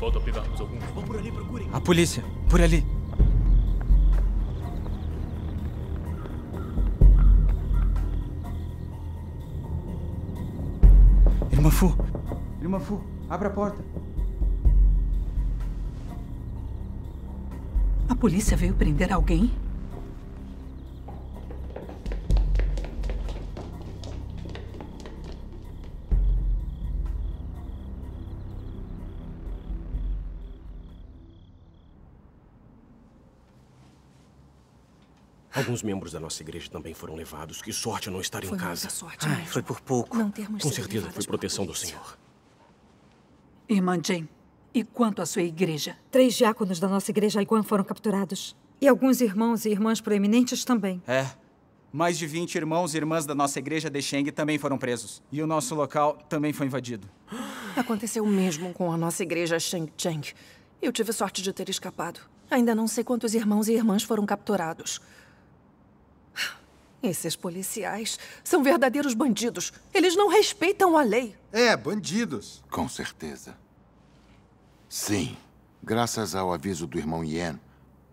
Falta pegarmos alguns. Vão por ali, procurem. A polícia, por ali. Irmã Fu. Irmã Fu, abra a porta. A polícia veio prender alguém? Alguns membros da nossa igreja também foram levados. Que sorte não estar em casa. Sorte, Ai, foi por pouco. Não termos Com certeza foi proteção do Senhor. Irmã Jane, e quanto à sua igreja? Três diáconos da nossa igreja Aiguan foram capturados. E alguns irmãos e irmãs proeminentes também. É. Mais de 20 irmãos e irmãs da nossa igreja de Sheng também foram presos. E o nosso local também foi invadido. Aconteceu o mesmo com a nossa igreja Shengcheng. Eu tive sorte de ter escapado. Ainda não sei quantos irmãos e irmãs foram capturados. Esses policiais são verdadeiros bandidos. Eles não respeitam a lei. É, bandidos. Com certeza. Sim. Graças ao aviso do irmão Yen,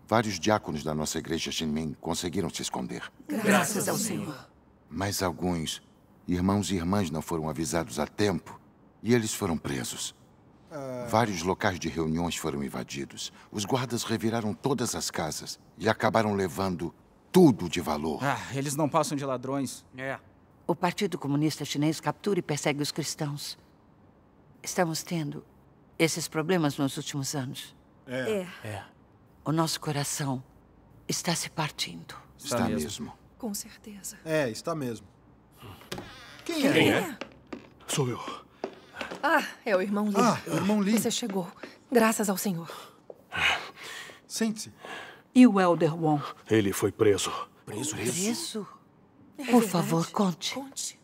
vários diáconos da nossa igreja Xinmen conseguiram se esconder. Graças ao Senhor. Mas alguns irmãos e irmãs não foram avisados a tempo e eles foram presos. Uh... Vários locais de reuniões foram invadidos. Os guardas reviraram todas as casas e acabaram levando tudo de valor. Ah, eles não passam de ladrões. É. O Partido Comunista Chinês captura e persegue os cristãos. Estamos tendo esses problemas nos últimos anos. É. é. é. O nosso coração está se partindo. Está, está mesmo. mesmo. Com certeza. É, está mesmo. Quem, Quem é? é? Sou eu. Ah, é o irmão Lee. Ah, o irmão Lee. Você chegou. Graças ao Senhor. Sente-se. E o Elder Wong? Ele foi preso. Preso? É preso? É Por favor, conte. Conte.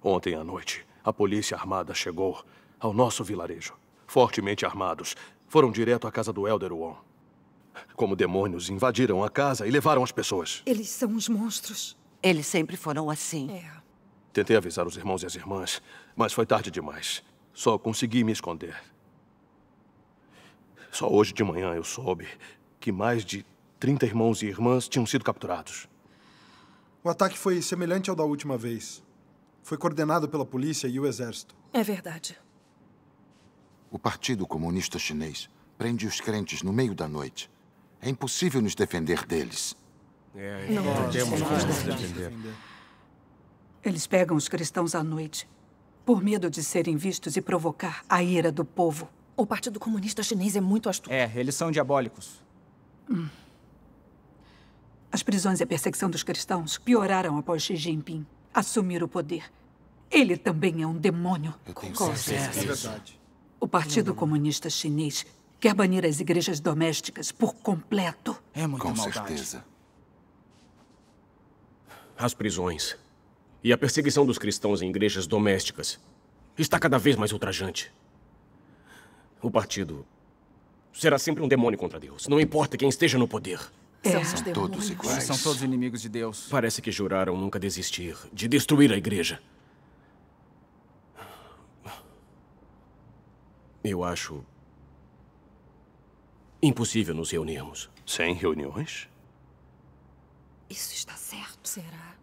Ontem à noite, a polícia armada chegou ao nosso vilarejo. Fortemente armados, foram direto à casa do Elder Wong. Como demônios, invadiram a casa e levaram as pessoas. Eles são uns monstros. Eles sempre foram assim. É. Tentei avisar os irmãos e as irmãs, mas foi tarde demais. Só consegui me esconder. Só hoje de manhã eu soube que mais de 30 irmãos e irmãs tinham sido capturados. O ataque foi semelhante ao da última vez. Foi coordenado pela polícia e o exército. É verdade. O Partido Comunista Chinês prende os crentes no meio da noite. É impossível nos defender deles. É, não, é, não temos como nos defender. Eles pegam os cristãos à noite, por medo de serem vistos e provocar a ira do povo. O Partido Comunista Chinês é muito astuto. É, eles são diabólicos. As prisões e a perseguição dos cristãos pioraram após Xi Jinping assumir o poder. Ele também é um demônio. Eu tenho certeza. É verdade. O Partido Comunista Chinês quer banir as igrejas domésticas por completo. É muita Com maldade. certeza. As prisões e a perseguição dos cristãos em igrejas domésticas está cada vez mais ultrajante. O partido Será sempre um demônio contra Deus. Não importa quem esteja no poder. É. São, são todos iguais. São todos inimigos de Deus. Parece que juraram nunca desistir de destruir a igreja. Eu acho impossível nos reunirmos. Sem reuniões? Isso está certo. Será?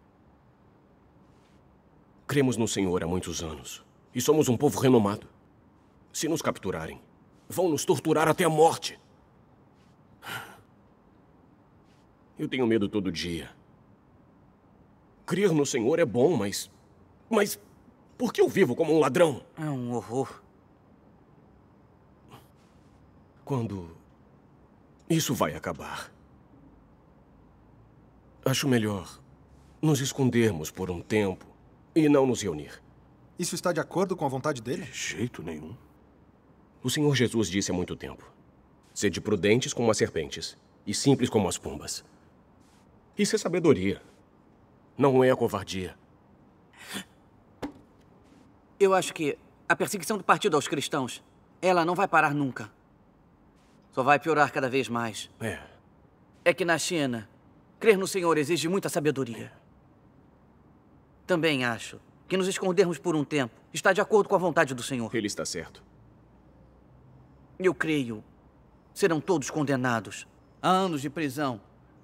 Cremos no Senhor há muitos anos. E somos um povo renomado. Se nos capturarem, Vão nos torturar até a morte. Eu tenho medo todo dia. Crer no Senhor é bom, mas. Mas. Por que eu vivo como um ladrão? É um horror. Quando. Isso vai acabar. Acho melhor nos escondermos por um tempo e não nos reunir. Isso está de acordo com a vontade dele? De jeito nenhum. O Senhor Jesus disse há muito tempo: Sede prudentes como as serpentes e simples como as pombas. Isso é sabedoria. Não é a covardia. Eu acho que a perseguição do partido aos cristãos, ela não vai parar nunca. Só vai piorar cada vez mais. É. É que na China, crer no Senhor exige muita sabedoria. É. Também acho que nos escondermos por um tempo está de acordo com a vontade do Senhor. Ele está certo eu creio, serão todos condenados a anos de prisão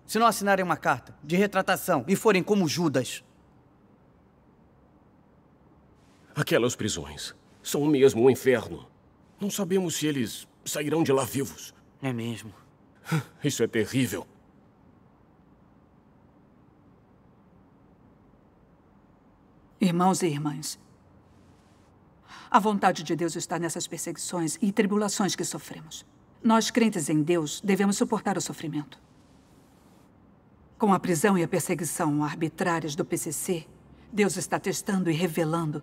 se não assinarem uma carta de retratação e forem como Judas. Aquelas prisões são mesmo um inferno. Não sabemos se eles sairão de lá vivos. É mesmo. Isso é terrível. Irmãos e irmãs, a vontade de Deus está nessas perseguições e tribulações que sofremos. Nós, crentes em Deus, devemos suportar o sofrimento. Com a prisão e a perseguição arbitrárias do PCC, Deus está testando e revelando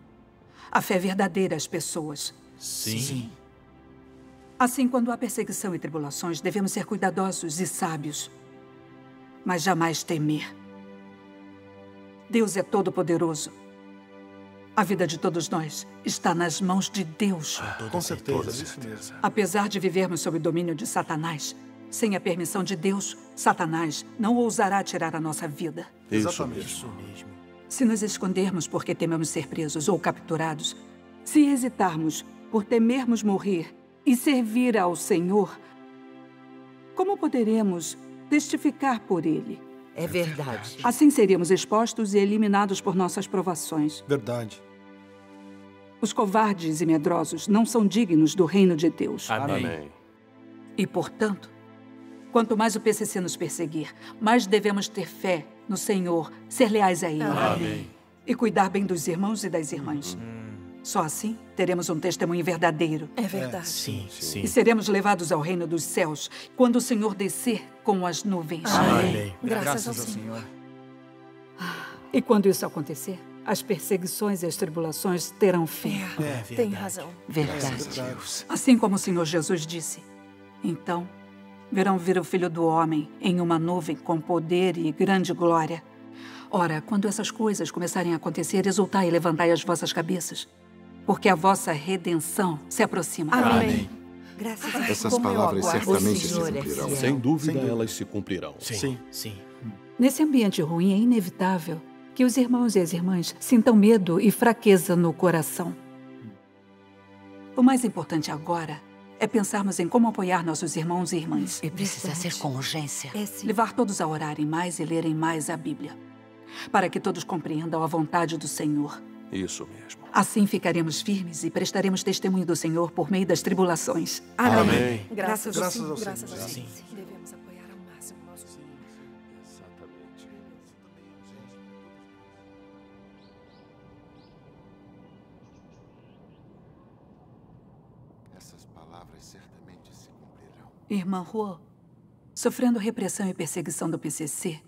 a fé verdadeira às pessoas. Sim. Sim. Assim, quando há perseguição e tribulações, devemos ser cuidadosos e sábios, mas jamais temer. Deus é todo-poderoso a vida de todos nós está nas mãos de Deus. Ah, com certeza, isso mesmo. Apesar de vivermos sob o domínio de Satanás, sem a permissão de Deus, Satanás não ousará tirar a nossa vida. Isso mesmo. Se nos escondermos porque tememos ser presos ou capturados, se hesitarmos por temermos morrer e servir ao Senhor, como poderemos testificar por Ele? É verdade. Assim seríamos expostos e eliminados por nossas provações. Verdade. Os covardes e medrosos não são dignos do reino de Deus. Amém. E, portanto, quanto mais o PCC nos perseguir, mais devemos ter fé no Senhor, ser leais a Ele. Amém. E cuidar bem dos irmãos e das irmãs. Uhum. Só assim teremos um testemunho verdadeiro. É verdade. É, sim, sim. E seremos levados ao reino dos céus quando o Senhor descer com as nuvens. Amém. Amém. Graças, Graças, ao, Senhor. Senhor. E quando isso acontecer, as perseguições e as tribulações terão fim. É, é tem razão. Verdade. É, é assim como o Senhor Jesus disse. Então, verão vir o Filho do Homem em uma nuvem com poder e grande glória. Ora, quando essas coisas começarem a acontecer, exultai e levantai as vossas cabeças, porque a vossa redenção se aproxima. Amém. Amém. Graças a Deus. Essas palavras certamente se é cumprirão. É Sem dúvida, Sem dúvida, elas se cumprirão. Sim. Sim. Sim. Nesse ambiente ruim, é inevitável que os irmãos e as irmãs sintam medo e fraqueza no coração. O mais importante agora é pensarmos em como apoiar nossos irmãos e irmãs. E precisa ser com urgência. É, Levar todos a orarem mais e lerem mais a Bíblia, para que todos compreendam a vontade do Senhor. Isso mesmo. Assim ficaremos firmes e prestaremos testemunho do Senhor por meio das tribulações. Amém. Amém. Graças, Graças ao Senhor. Graças ao Senhor. Graças ao Senhor. Sim. Sim. irmã Huo, sofrendo repressão e perseguição do PCC,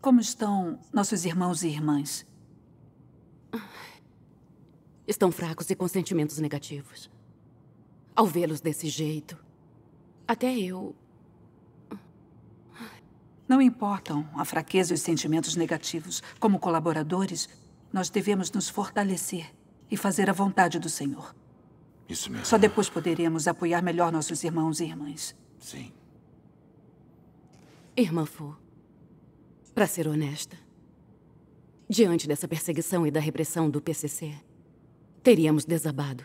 como estão nossos irmãos e irmãs? Estão fracos e com sentimentos negativos. Ao vê-los desse jeito, até eu. Não importam a fraqueza e os sentimentos negativos. Como colaboradores, nós devemos nos fortalecer e fazer a vontade do Senhor. Isso mesmo. Só depois poderemos apoiar melhor nossos irmãos e irmãs. Sim. Irmã Fu, para ser honesta, diante dessa perseguição e da repressão do PCC, teríamos desabado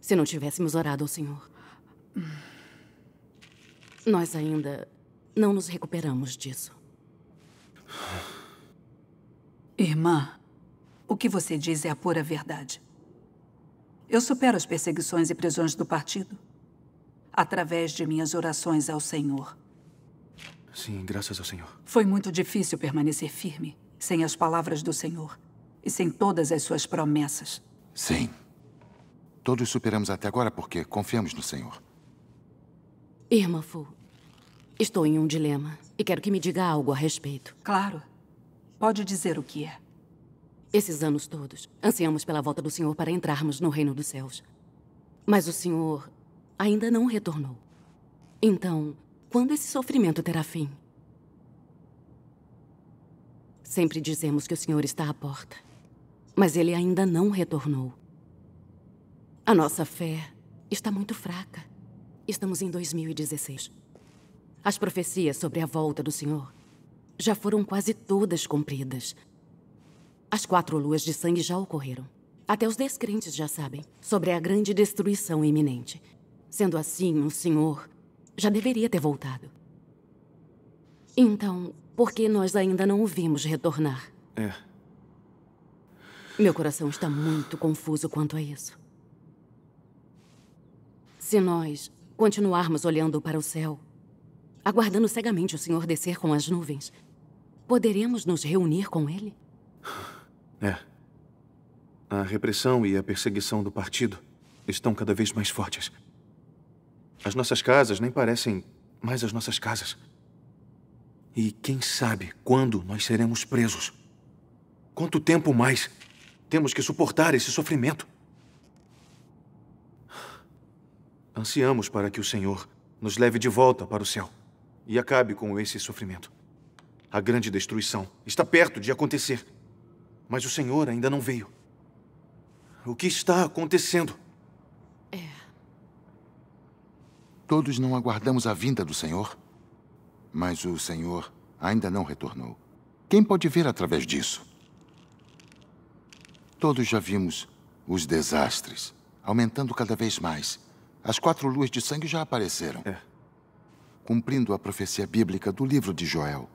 se não tivéssemos orado ao Senhor. Nós ainda não nos recuperamos disso. Irmã, o que você diz é a pura verdade. Eu supero as perseguições e prisões do partido através de minhas orações ao Senhor. Sim, graças ao Senhor. Foi muito difícil permanecer firme, sem as palavras do Senhor e sem todas as suas promessas. Sim. Todos superamos até agora porque confiamos no Senhor. Irmã Fu, estou em um dilema e quero que me diga algo a respeito. Claro. Pode dizer o que é. Esses anos todos, ansiamos pela volta do Senhor para entrarmos no reino dos céus. Mas o Senhor ainda não retornou. Então, quando esse sofrimento terá fim? Sempre dizemos que o Senhor está à porta, mas ele ainda não retornou. A nossa fé está muito fraca. Estamos em 2016. As profecias sobre a volta do Senhor já foram quase todas cumpridas. As quatro luas de sangue já ocorreram. Até os descrentes já sabem sobre a grande destruição iminente. Sendo assim, o senhor já deveria ter voltado. Então, por que nós ainda não o vimos retornar? É. Meu coração está muito confuso quanto a isso. Se nós continuarmos olhando para o céu, aguardando cegamente o Senhor descer com as nuvens, poderemos nos reunir com ele? É. A repressão e a perseguição do partido estão cada vez mais fortes. As nossas casas nem parecem mais as nossas casas. E quem sabe quando nós seremos presos? Quanto tempo mais temos que suportar esse sofrimento? Ansiamos para que o Senhor nos leve de volta para o céu e acabe com esse sofrimento. A grande destruição está perto de acontecer, mas o Senhor ainda não veio. O que está acontecendo? Todos não aguardamos a vinda do Senhor, mas o Senhor ainda não retornou. Quem pode ver através disso? Todos já vimos os desastres aumentando cada vez mais. As quatro luas de sangue já apareceram. É. Cumprindo a profecia bíblica do livro de Joel.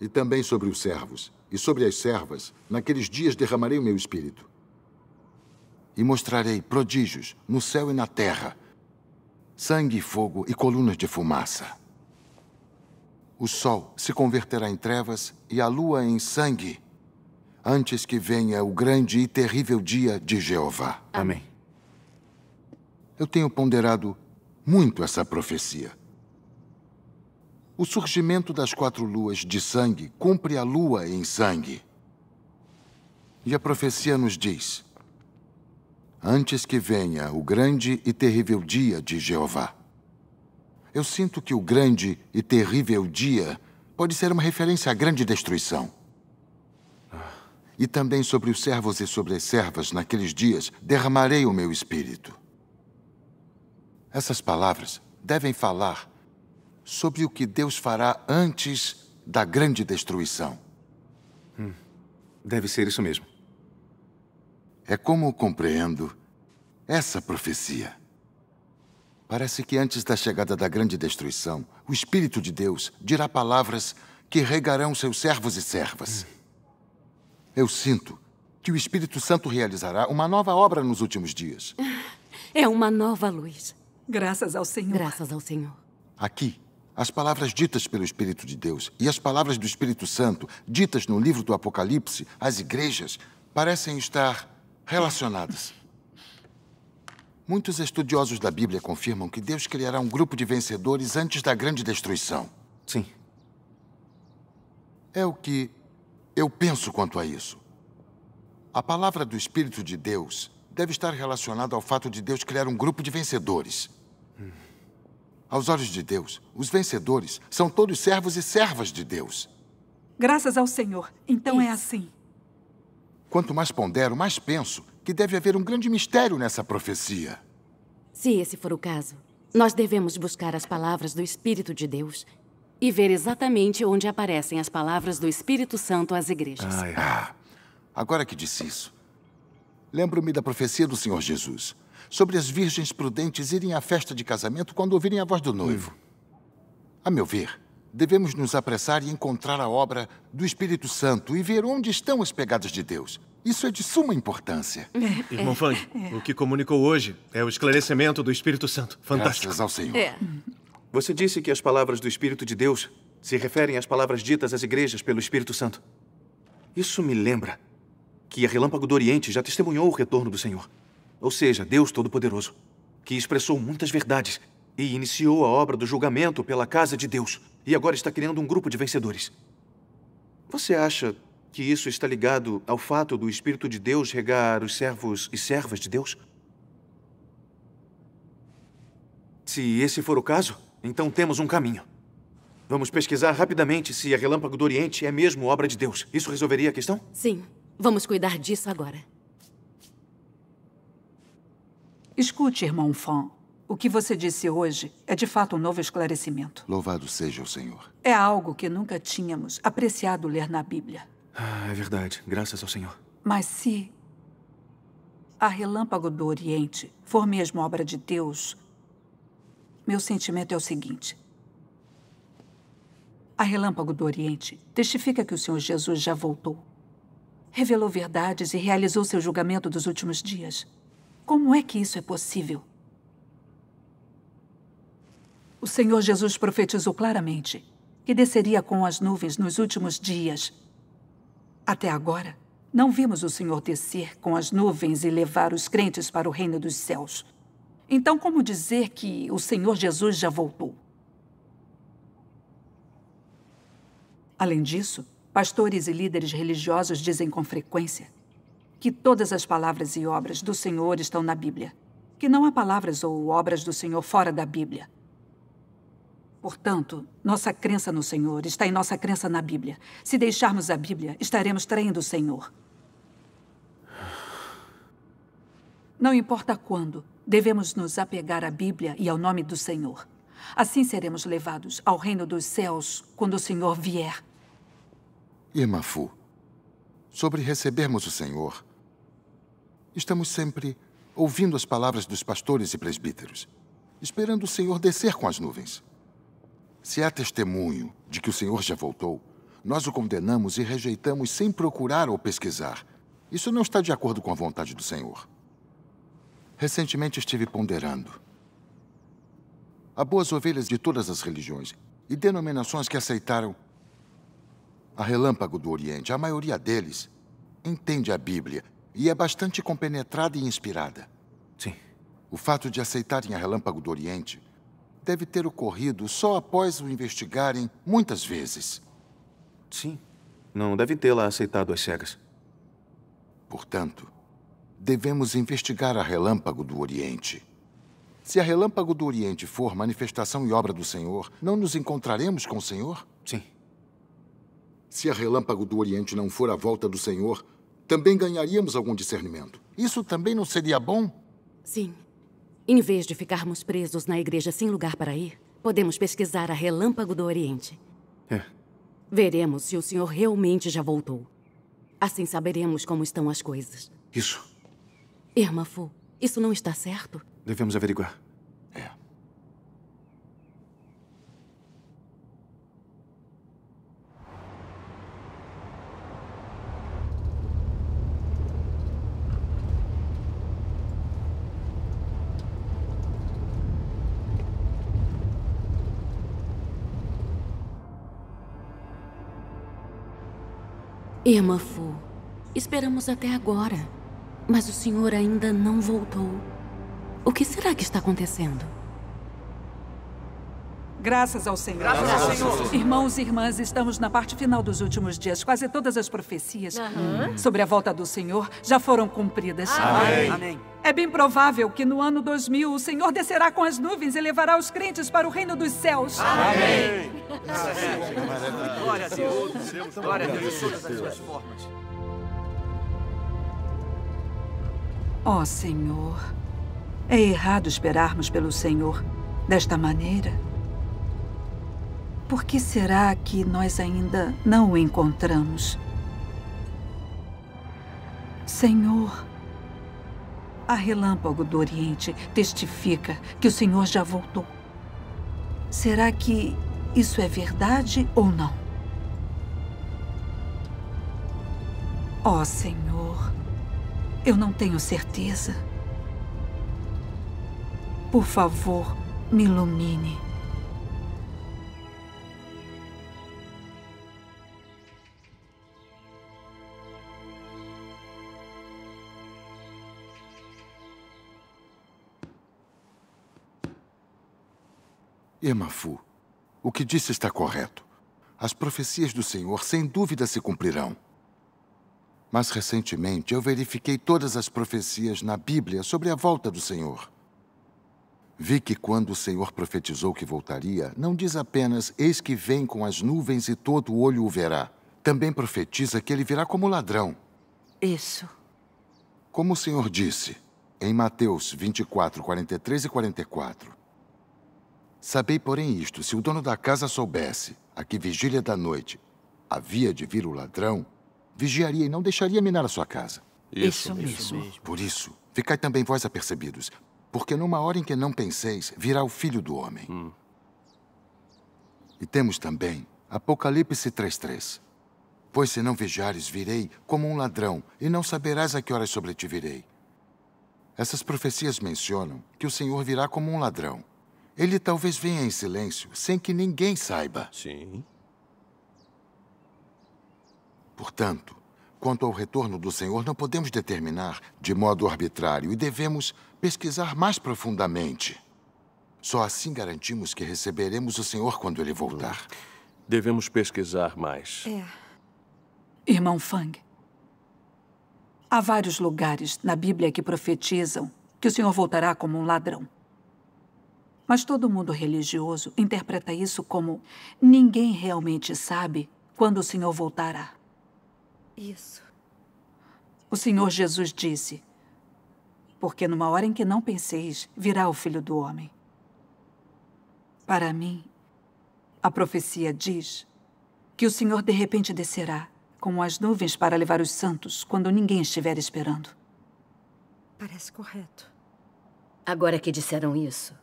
E também sobre os servos e sobre as servas, naqueles dias derramarei o meu espírito. E mostrarei prodígios no céu e na terra sangue e fogo e colunas de fumaça. O sol se converterá em trevas e a lua em sangue, antes que venha o grande e terrível dia de Jeová. Amém. Eu tenho ponderado muito essa profecia. O surgimento das quatro luas de sangue cumpre a lua em sangue. E a profecia nos diz: antes que venha o grande e terrível dia de Jeová. Eu sinto que o grande e terrível dia pode ser uma referência à grande destruição. E também sobre os servos e sobre as servas naqueles dias derramarei o meu espírito. Essas palavras devem falar sobre o que Deus fará antes da grande destruição. Hum. Deve ser isso mesmo. É como compreendo essa profecia. Parece que antes da chegada da grande destruição, o Espírito de Deus dirá palavras que regarão seus servos e servas. Eu sinto que o Espírito Santo realizará uma nova obra nos últimos dias. É uma nova luz. Graças ao Senhor. Graças ao Senhor. Aqui, as palavras ditas pelo Espírito de Deus e as palavras do Espírito Santo, ditas no livro do Apocalipse, às igrejas, parecem estar relacionadas. Muitos estudiosos da Bíblia confirmam que Deus criará um grupo de vencedores antes da grande destruição. Sim. É o que eu penso quanto a isso. A palavra do Espírito de Deus deve estar relacionada ao fato de Deus criar um grupo de vencedores. Hum. Aos olhos de Deus, os vencedores são todos servos e servas de Deus. Graças ao Senhor. Então é Isso. é assim. Quanto mais pondero, mais penso que deve haver um grande mistério nessa profecia. Se esse for o caso, nós devemos buscar as palavras do Espírito de Deus e ver exatamente onde aparecem as palavras do Espírito Santo às igrejas. Ai, ah, agora que disse isso, lembro-me da profecia do Senhor Jesus sobre as virgens prudentes irem à festa de casamento quando ouvirem a voz do noivo. Hum. A meu ver, devemos nos apressar e encontrar a obra do Espírito Santo e ver onde estão as pegadas de Deus. Isso é de suma importância. Irmão Fang, o que comunicou hoje é o esclarecimento do Espírito Santo. Fantástico. Graças ao Senhor. É. Você disse que as palavras do Espírito de Deus se referem às palavras ditas às igrejas pelo Espírito Santo. Isso me lembra que a Relâmpago do Oriente já testemunhou o retorno do Senhor. Ou seja, Deus Todo-Poderoso, que expressou muitas verdades e iniciou a obra do julgamento pela Casa de Deus. E agora está criando um grupo de vencedores. Você acha que isso está ligado ao fato do Espírito de Deus regar os servos e servas de Deus? Se esse for o caso, então temos um caminho. Vamos pesquisar rapidamente se a Relâmpago do Oriente é mesmo obra de Deus. Isso resolveria a questão? Sim. Vamos cuidar disso agora. Escute, irmão Fon. O que você disse hoje é de fato um novo esclarecimento. Louvado seja o Senhor. É algo que nunca tínhamos apreciado ler na Bíblia. Ah, é verdade. Graças ao Senhor. Mas se a Relâmpago do Oriente for mesmo obra de Deus, meu sentimento é o seguinte. A Relâmpago do Oriente testifica que o Senhor Jesus já voltou. Revelou verdades e realizou seu julgamento dos últimos dias. Como é que isso é possível? O Senhor Jesus profetizou claramente que desceria com as nuvens nos últimos dias. Até agora, não vimos o Senhor descer com as nuvens e levar os crentes para o reino dos céus. Então, como dizer que o Senhor Jesus já voltou? Além disso, pastores e líderes religiosos dizem com frequência que todas as palavras e obras do Senhor estão na Bíblia, que não há palavras ou obras do Senhor fora da Bíblia. Portanto, nossa crença no Senhor está em nossa crença na Bíblia. Se deixarmos a Bíblia, estaremos traindo o Senhor. Não importa quando, devemos nos apegar à Bíblia e ao nome do Senhor. Assim seremos levados ao reino dos céus quando o Senhor vier. Emafu, sobre recebermos o Senhor, estamos sempre ouvindo as palavras dos pastores e presbíteros, esperando o Senhor descer com as nuvens. Se há testemunho de que o Senhor já voltou, nós o condenamos e rejeitamos sem procurar ou pesquisar. Isso não está de acordo com a vontade do Senhor. Recentemente estive ponderando. Há boas ovelhas de todas as religiões e denominações que aceitaram a relâmpago do Oriente. A maioria deles entende a Bíblia e é bastante compenetrada e inspirada. Sim. O fato de aceitarem a relâmpago do Oriente deve ter ocorrido só após o investigarem muitas vezes. Sim. Não deve tê-la aceitado às cegas. Portanto, devemos investigar a relâmpago do Oriente. Se a relâmpago do Oriente for manifestação e obra do Senhor, não nos encontraremos com o Senhor? Sim. Se a relâmpago do Oriente não for a volta do Senhor, também ganharíamos algum discernimento. Isso também não seria bom? Sim, em vez de ficarmos presos na igreja sem lugar para ir, podemos pesquisar a Relâmpago do Oriente. É. Veremos se o senhor realmente já voltou. Assim saberemos como estão as coisas. Isso. Irma Fu, isso não está certo? Devemos averiguar. Irmã Fu, esperamos até agora, mas o senhor ainda não voltou. O que será que está acontecendo? Graças ao Senhor. Graças ao Senhor. Irmãos e irmãs, estamos na parte final dos últimos dias. Quase todas as profecias uhum. sobre a volta do Senhor já foram cumpridas. Amém. Amém. É bem provável que no ano 2000 o Senhor descerá com as nuvens e levará os crentes para o reino dos céus. Amém. Amém. Glória a Deus. Glória a Deus todas as suas formas. Ó oh, Senhor, é errado esperarmos pelo Senhor desta maneira. Por que será que nós ainda não o encontramos? Senhor, a relâmpago do Oriente testifica que o Senhor já voltou. Será que isso é verdade ou não? Ó oh, Senhor, eu não tenho certeza. Por favor, me ilumine. Emafu, o que disse está correto. As profecias do Senhor sem dúvida se cumprirão. Mas recentemente eu verifiquei todas as profecias na Bíblia sobre a volta do Senhor. Vi que quando o Senhor profetizou que voltaria, não diz apenas: Eis que vem com as nuvens e todo o olho o verá. Também profetiza que ele virá como ladrão. Isso. Como o Senhor disse, em Mateus 24, 43 e 44. Sabei, porém, isto: se o dono da casa soubesse a que vigília da noite havia de vir o ladrão, vigiaria e não deixaria minar a sua casa. Isso, isso mesmo. mesmo. Por isso, ficai também vós apercebidos, porque numa hora em que não penseis, virá o filho do homem. Hum. E temos também Apocalipse 3,3. Pois se não vigiares, virei como um ladrão, e não saberás a que horas sobre ti virei. Essas profecias mencionam que o Senhor virá como um ladrão. Ele talvez venha em silêncio, sem que ninguém saiba. Sim. Portanto, quanto ao retorno do Senhor, não podemos determinar de modo arbitrário e devemos pesquisar mais profundamente. Só assim garantimos que receberemos o Senhor quando ele voltar. Devemos pesquisar mais. É. Irmão Fang, há vários lugares na Bíblia que profetizam que o Senhor voltará como um ladrão. Mas todo mundo religioso interpreta isso como ninguém realmente sabe quando o Senhor voltará. Isso. O Senhor Jesus disse: Porque numa hora em que não penseis, virá o Filho do Homem. Para mim, a profecia diz que o Senhor de repente descerá como as nuvens para levar os santos quando ninguém estiver esperando. Parece correto. Agora que disseram isso,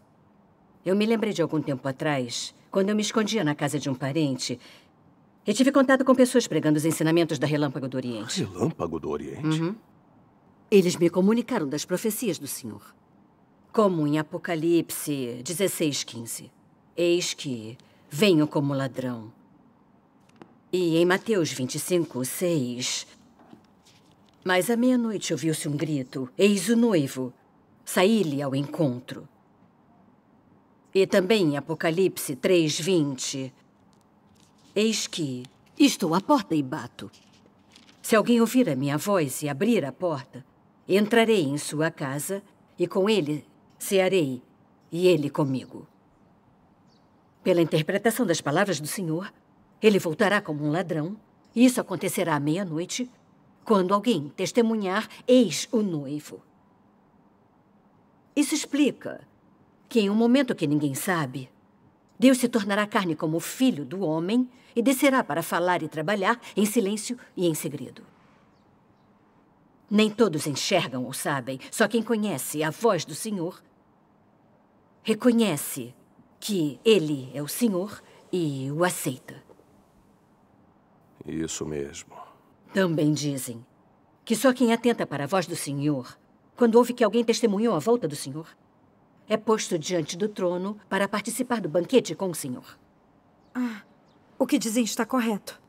eu me lembrei de algum tempo atrás, quando eu me escondia na casa de um parente e tive contato com pessoas pregando os ensinamentos da Relâmpago do Oriente. Relâmpago do Oriente? Uhum. Eles me comunicaram das profecias do Senhor. Como em Apocalipse 16, 15. Eis que venho como ladrão. E em Mateus 25, 6. Mas à meia-noite ouviu-se um grito: Eis o noivo. Saí-lhe ao encontro. E também em Apocalipse 3:20. Eis que estou à porta e bato. Se alguém ouvir a minha voz e abrir a porta, entrarei em sua casa e com ele cearei e ele comigo. Pela interpretação das palavras do Senhor, ele voltará como um ladrão. E isso acontecerá à meia-noite, quando alguém testemunhar, eis o noivo. Isso explica que em um momento que ninguém sabe, Deus se tornará carne como filho do homem e descerá para falar e trabalhar em silêncio e em segredo. Nem todos enxergam ou sabem, só quem conhece a voz do Senhor reconhece que Ele é o Senhor e o aceita. Isso mesmo. Também dizem que só quem atenta para a voz do Senhor, quando ouve que alguém testemunhou a volta do Senhor, é posto diante do trono para participar do banquete com o Senhor. Ah, o que dizem está correto.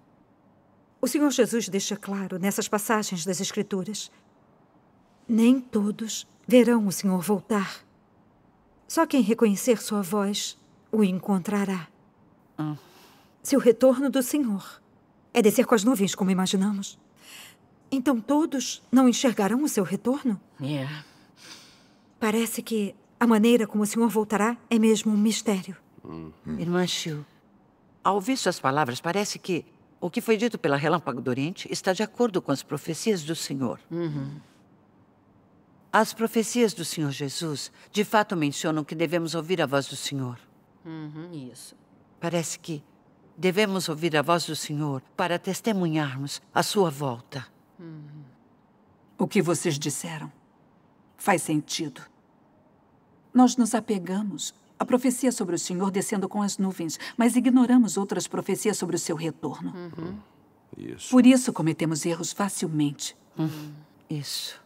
O Senhor Jesus deixa claro nessas passagens das Escrituras: Nem todos verão o Senhor voltar. Só quem reconhecer sua voz o encontrará. Hum. Se o retorno do Senhor é descer com as nuvens, como imaginamos, então todos não enxergarão o seu retorno? É. Parece que a maneira como o senhor voltará é mesmo um mistério. Uhum. Irmã Xiu, ao ouvir suas palavras, parece que o que foi dito pela Relâmpago do Oriente está de acordo com as profecias do senhor. Uhum. As profecias do Senhor Jesus de fato mencionam que devemos ouvir a voz do Senhor. Uhum, isso. Parece que devemos ouvir a voz do Senhor para testemunharmos a sua volta. Uhum. O que vocês disseram faz sentido. Nós nos apegamos à profecia sobre o Senhor descendo com as nuvens, mas ignoramos outras profecias sobre o seu retorno. Uhum. Isso. Por isso cometemos erros facilmente. Uhum. Isso.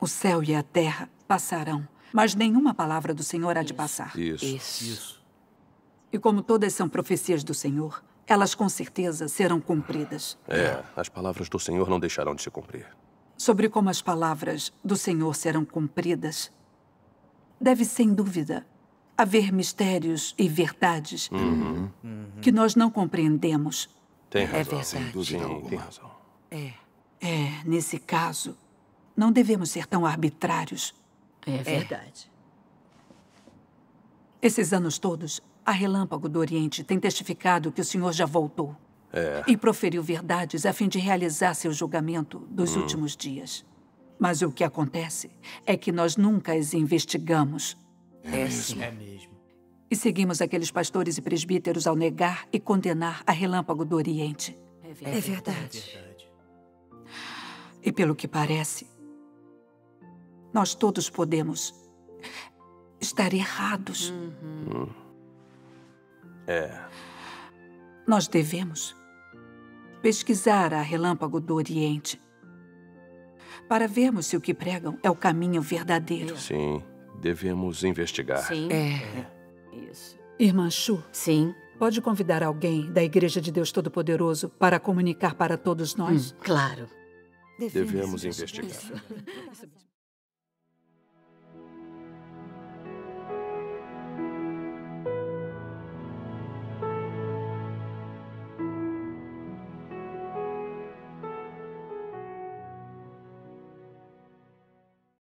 O céu e a terra passarão, mas nenhuma palavra do Senhor há de passar. Isso. Isso. Isso. E como todas são profecias do Senhor, elas com certeza serão cumpridas. É, as palavras do Senhor não deixarão de se cumprir. Sobre como as palavras do Senhor serão cumpridas, deve, sem dúvida, haver mistérios e verdades uhum. uhum. que nós não compreendemos. Tem é razão. É verdade. Sem dúvida alguma. tem razão. É. É, nesse caso, não devemos ser tão arbitrários. É, é. verdade. É. Esses anos todos, a Relâmpago do Oriente tem testificado que o senhor já voltou. É. E proferiu verdades a fim de realizar seu julgamento dos hum. últimos dias. Mas o que acontece é que nós nunca as investigamos. É, é mesmo. É mesmo. E seguimos aqueles pastores e presbíteros ao negar e condenar a relâmpago do Oriente. É, é verdade. É verdade. E pelo que parece, nós todos podemos estar errados. Uhum. Hum. É. Nós devemos pesquisar a relâmpago do Oriente para vermos se o que pregam é o caminho verdadeiro. É. Sim, devemos investigar. Sim. É. é. Isso. Irmã Chu. Sim. Pode convidar alguém da Igreja de Deus Todo-Poderoso para comunicar para todos nós? Hum, claro. Devemos, devemos investigar. Isso.